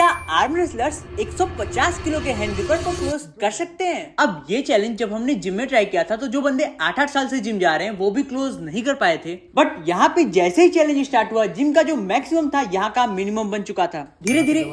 क्या arm wrestlers 150 kilo के gripper को क्लोज कर सकते हैं अब ये चैलेंज जब हमने जिम में ट्राई किया था तो जो बंदे आठ आठ साल से जिम जा रहे हैं वो भी क्लोज नहीं कर पाए थे बट यहाँ पे जैसे ही चैलेंज स्टार्ट हुआ जिम का जो मैक्सिमम था यहाँ का मिनिमम बन चुका था धीरे धीरे